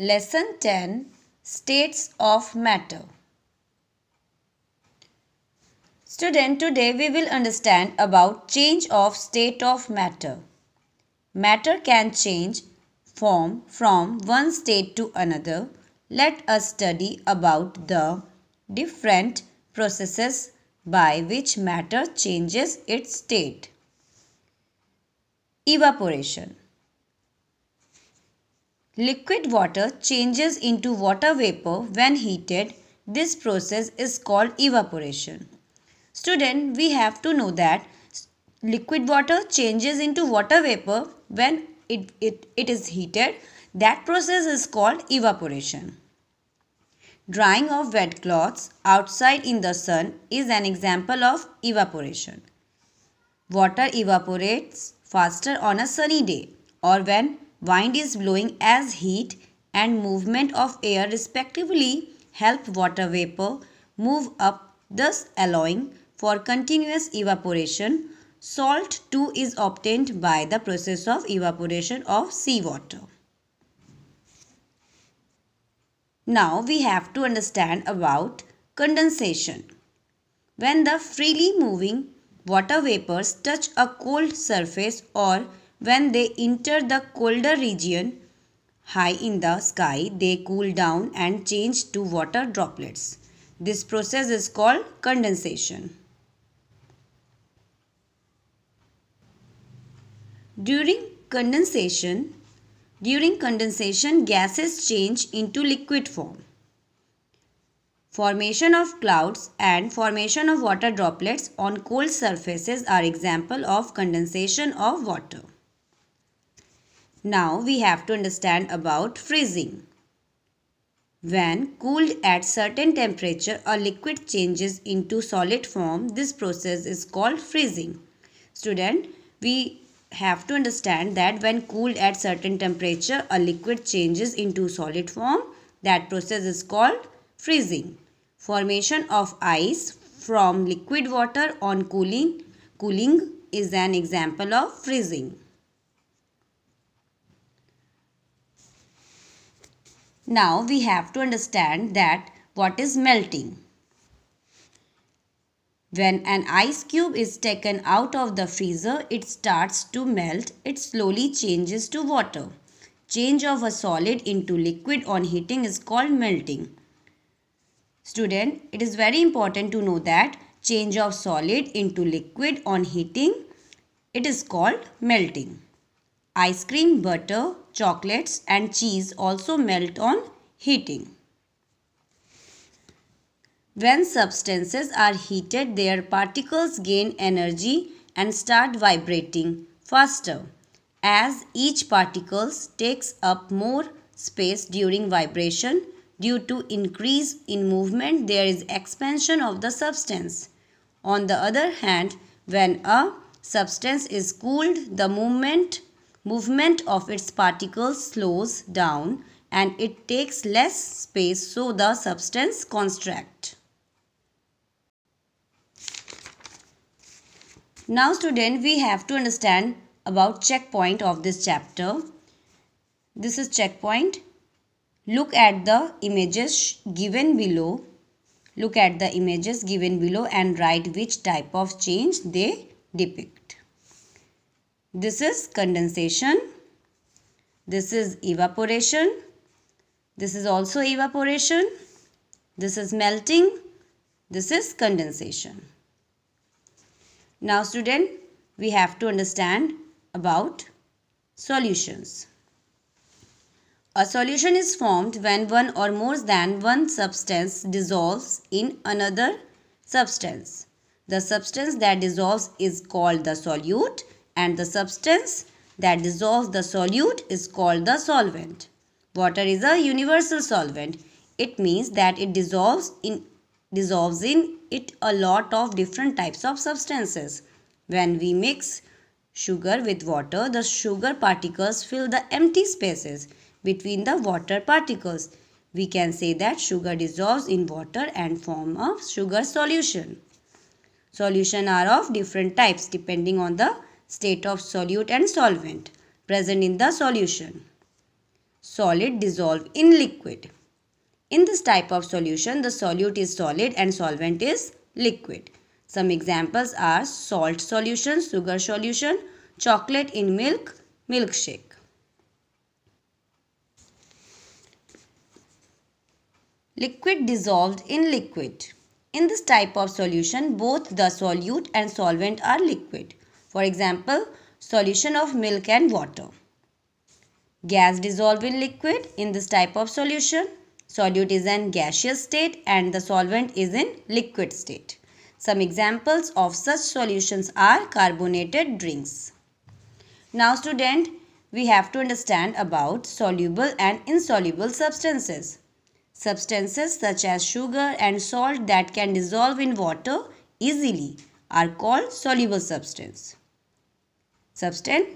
Lesson 10 States of Matter Student, today we will understand about change of state of matter. Matter can change form from one state to another. Let us study about the different processes by which matter changes its state. Evaporation Liquid water changes into water vapor when heated. This process is called evaporation. Student, we have to know that liquid water changes into water vapor when it, it, it is heated. That process is called evaporation. Drying of wet cloths outside in the sun is an example of evaporation. Water evaporates faster on a sunny day or when Wind is blowing as heat and movement of air respectively help water vapor move up thus allowing for continuous evaporation. Salt too is obtained by the process of evaporation of seawater. Now we have to understand about condensation. When the freely moving water vapors touch a cold surface or when they enter the colder region high in the sky, they cool down and change to water droplets. This process is called condensation. During condensation, during condensation, gases change into liquid form. Formation of clouds and formation of water droplets on cold surfaces are example of condensation of water. Now we have to understand about freezing. When cooled at certain temperature a liquid changes into solid form, this process is called freezing. Student, we have to understand that when cooled at certain temperature a liquid changes into solid form. That process is called freezing. Formation of ice from liquid water on cooling. Cooling is an example of freezing. Now we have to understand that what is melting. When an ice cube is taken out of the freezer, it starts to melt. It slowly changes to water. Change of a solid into liquid on heating is called melting. Student, it is very important to know that change of solid into liquid on heating, it is called melting. Ice cream, butter, chocolates and cheese also melt on heating. When substances are heated, their particles gain energy and start vibrating faster as each particle takes up more space during vibration due to increase in movement there is expansion of the substance on the other hand when a substance is cooled the movement movement of its particles slows down and it takes less space so the substance contracts. Now student we have to understand about checkpoint of this chapter. This is checkpoint. Look at the images given below. Look at the images given below and write which type of change they depict. This is condensation. This is evaporation. This is also evaporation. This is melting. This is condensation. Now student, we have to understand about solutions. A solution is formed when one or more than one substance dissolves in another substance. The substance that dissolves is called the solute and the substance that dissolves the solute is called the solvent. Water is a universal solvent. It means that it dissolves in dissolves in it a lot of different types of substances. When we mix sugar with water, the sugar particles fill the empty spaces between the water particles. We can say that sugar dissolves in water and form a sugar solution. Solution are of different types depending on the state of solute and solvent present in the solution. Solid dissolve in liquid. In this type of solution, the solute is solid and solvent is liquid. Some examples are salt solution, sugar solution, chocolate in milk, milkshake. Liquid dissolved in liquid. In this type of solution, both the solute and solvent are liquid. For example, solution of milk and water. Gas dissolved in liquid in this type of solution. Solute is in gaseous state and the solvent is in liquid state. Some examples of such solutions are carbonated drinks. Now student, we have to understand about soluble and insoluble substances. Substances such as sugar and salt that can dissolve in water easily are called soluble substance substance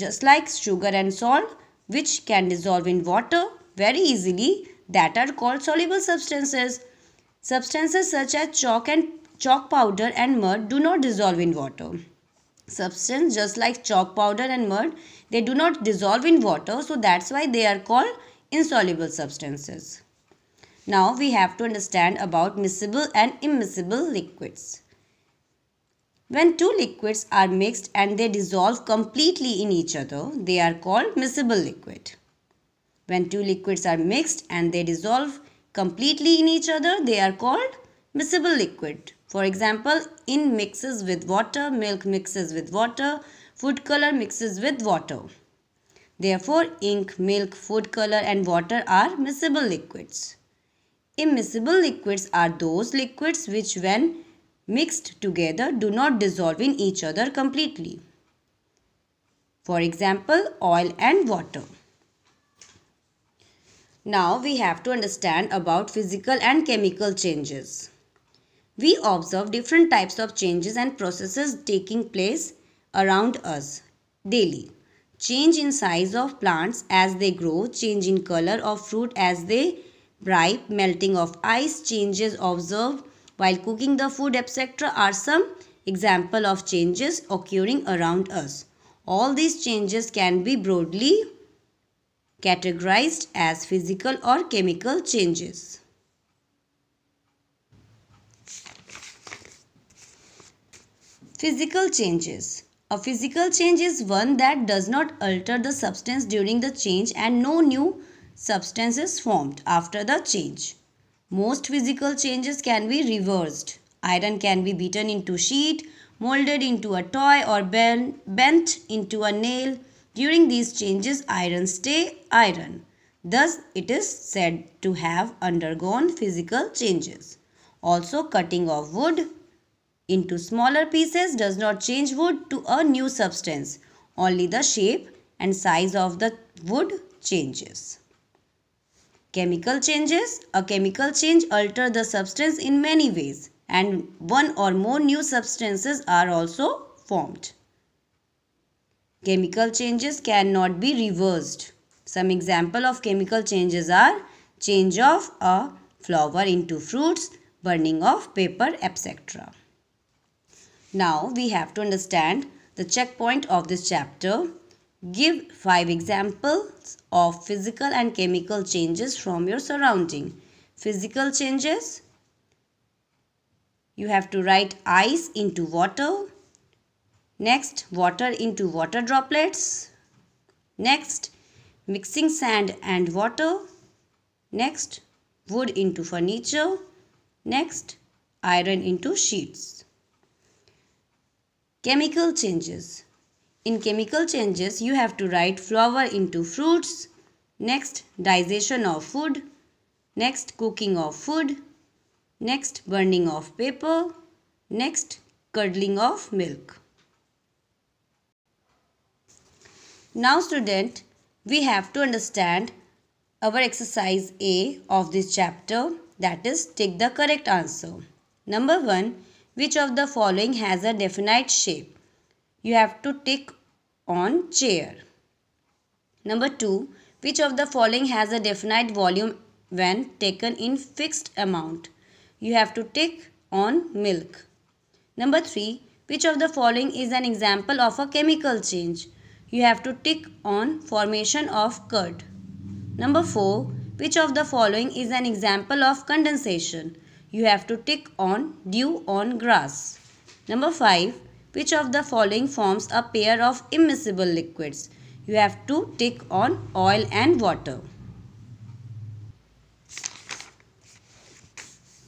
just like sugar and salt which can dissolve in water very easily that are called soluble substances. Substances such as chalk and chalk powder and mud do not dissolve in water. Substance just like chalk powder and mud they do not dissolve in water so that's why they are called insoluble substances. Now we have to understand about miscible and immiscible liquids. When two liquids are mixed and they dissolve completely in each other, they are called miscible liquid. When two liquids are mixed and they dissolve completely in each other, they are called miscible liquid. For example, in mixes with water, milk mixes with water, food color mixes with water. Therefore, ink, milk, food color and water are miscible liquids. Immiscible liquids are those liquids which when mixed together do not dissolve in each other completely. For example, oil and water. Now we have to understand about physical and chemical changes. We observe different types of changes and processes taking place around us daily. Change in size of plants as they grow, change in color of fruit as they ripe, melting of ice, changes observed while cooking the food etc. are some example of changes occurring around us. All these changes can be broadly categorized as physical or chemical changes. Physical changes. A physical change is one that does not alter the substance during the change and no new substance is formed after the change. Most physical changes can be reversed. Iron can be beaten into sheet, molded into a toy or bent into a nail. During these changes, iron stay iron. Thus, it is said to have undergone physical changes. Also, cutting of wood into smaller pieces does not change wood to a new substance. Only the shape and size of the wood changes. Chemical changes. A chemical change alter the substance in many ways and one or more new substances are also formed. Chemical changes cannot be reversed. Some example of chemical changes are change of a flower into fruits, burning of paper, etc. Now we have to understand the checkpoint of this chapter Give five examples of physical and chemical changes from your surrounding. Physical changes. You have to write ice into water. Next, water into water droplets. Next, mixing sand and water. Next, wood into furniture. Next, iron into sheets. Chemical changes. In chemical changes, you have to write flour into fruits. Next, digestion of food. Next, cooking of food. Next, burning of paper. Next, curdling of milk. Now student, we have to understand our exercise A of this chapter that is take the correct answer. Number 1. Which of the following has a definite shape? You have to tick on chair. Number 2. Which of the following has a definite volume when taken in fixed amount? You have to tick on milk. Number 3. Which of the following is an example of a chemical change? You have to tick on formation of curd. Number 4. Which of the following is an example of condensation? You have to tick on dew on grass. Number 5. Which of the following forms a pair of immiscible liquids? You have to tick on oil and water.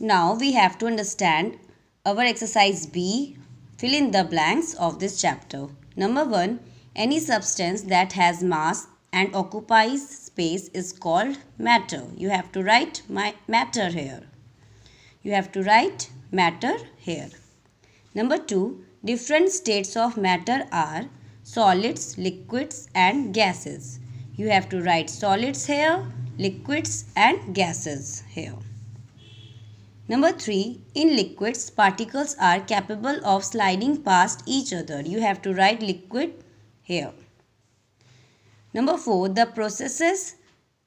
Now we have to understand our exercise B. Fill in the blanks of this chapter. Number 1. Any substance that has mass and occupies space is called matter. You have to write my matter here. You have to write matter here. Number 2. Different states of matter are solids, liquids and gases. You have to write solids here, liquids and gases here. Number 3. In liquids, particles are capable of sliding past each other. You have to write liquid here. Number 4. The processes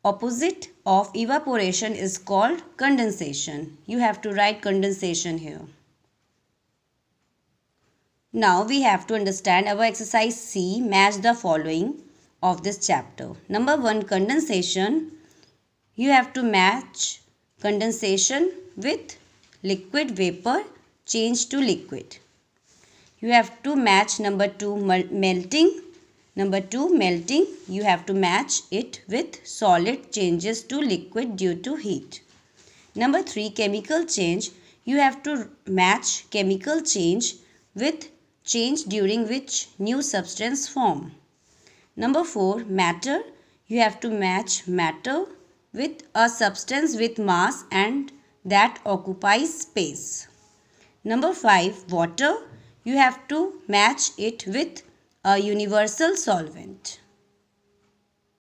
opposite of evaporation is called condensation. You have to write condensation here. Now we have to understand our exercise C match the following of this chapter. Number 1 condensation. You have to match condensation with liquid vapor change to liquid. You have to match number 2 melting. Number 2 melting you have to match it with solid changes to liquid due to heat. Number 3 chemical change you have to match chemical change with change during which new substance form. Number 4 matter you have to match matter with a substance with mass and that occupies space. Number 5 water you have to match it with a universal solvent.